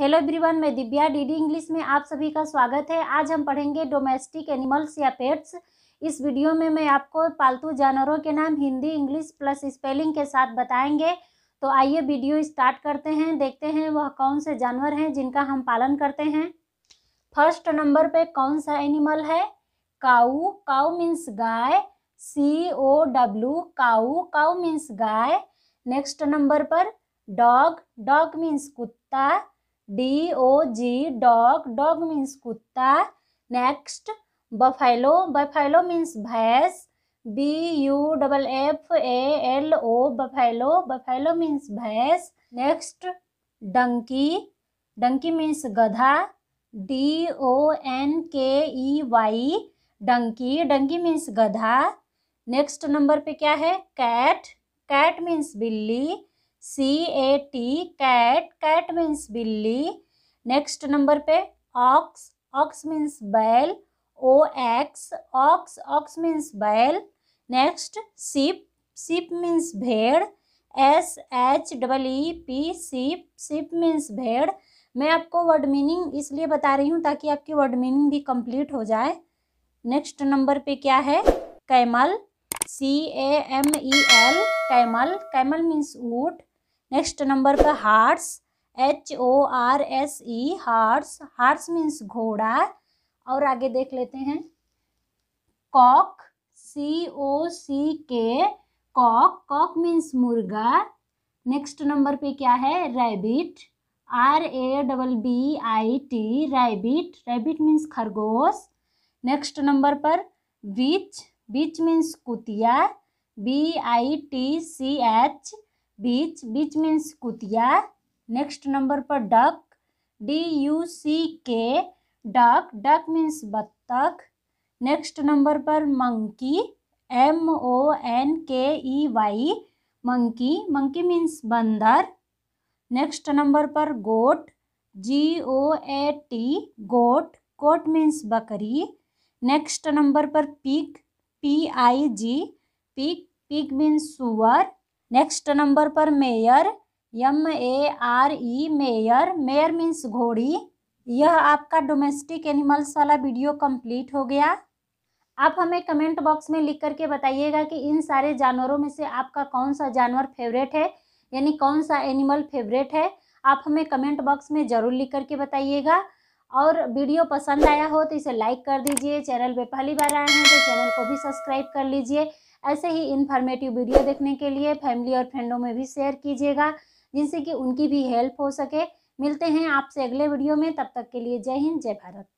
hello everyone मैं Divya DD English में आप सभी का स्वागत है आज हम पढ़ेंगे डोमेस्टिक एनिमल्स या पेट्स इस वीडियो में मैं आपको पालतू जानवरों के नाम हिंदी इंग्लिश प्लस स्पेलिंग के साथ बताएंगे तो आइए वीडियो स्टार्ट करते हैं देखते हैं वह कौन से जानवर हैं जिनका हम पालन करते हैं फर्स्ट नंबर पर कौन सा एनिमल है काऊ काऊ मीन्स गाय C O W cow cow means गाय नेक्स्ट नंबर पर डॉग डॉग मीन्स कुत्ता D O G dog dog means कुत्ता नेक्स्ट बफेलो बफेलो मीन्स भैंस B U double F A L O buffalo buffalo means भैंस next donkey donkey means गधा D O N K E Y donkey donkey means गधा next number पे क्या है cat cat means बिल्ली सी ए T cat cat means बिल्ली next number पे ox ox means बैल O X ox ox means बैल नेक्स्ट सिप सिप मीन्स भेड़ S H double E P sheep sheep means भेड़ मैं आपको वर्ड मीनिंग इसलिए बता रही हूँ ताकि आपकी वर्ड मीनिंग भी कंप्लीट हो जाए नेक्स्ट नंबर पे क्या है camel C A M E L camel camel means ऊट नेक्स्ट नंबर पर horse H O R S E horse horse means घोड़ा और आगे देख लेते हैं कॉक सी O C K cock cock means मुर्गा नेक्स्ट नंबर पे क्या है rabbit R A double B I T rabbit rabbit means खरगोश नेक्स्ट नंबर पर बीच बीच मीन्स कुतिया B I T C H bitch bitch means कुतिया next number पर duck D U C K duck duck means बत्तख next number पर monkey M O N K E Y monkey monkey means बंदर next number पर गोट जी O A T goat goat means बकरी next number पर pig P I G pig pig means सुअर next number पर mare M A R E mare mare means घोड़ी यह आपका domestic animals वाला वीडियो कंप्लीट हो गया आप हमें कमेंट बॉक्स में लिख करके बताइएगा कि इन सारे जानवरों में से आपका कौन सा जानवर फेवरेट है यानी कौन सा एनिमल फेवरेट है आप हमें कमेंट बॉक्स में ज़रूर लिख करके बताइएगा और वीडियो पसंद आया हो तो इसे लाइक कर दीजिए चैनल पे पहली बार आए हैं तो चैनल को भी सब्सक्राइब कर लीजिए ऐसे ही इन्फॉर्मेटिव वीडियो देखने के लिए फैमिली और फ्रेंडों में भी शेयर कीजिएगा जिनसे कि उनकी भी हेल्प हो सके मिलते हैं आपसे अगले वीडियो में तब तक के लिए जय हिंद जय भारत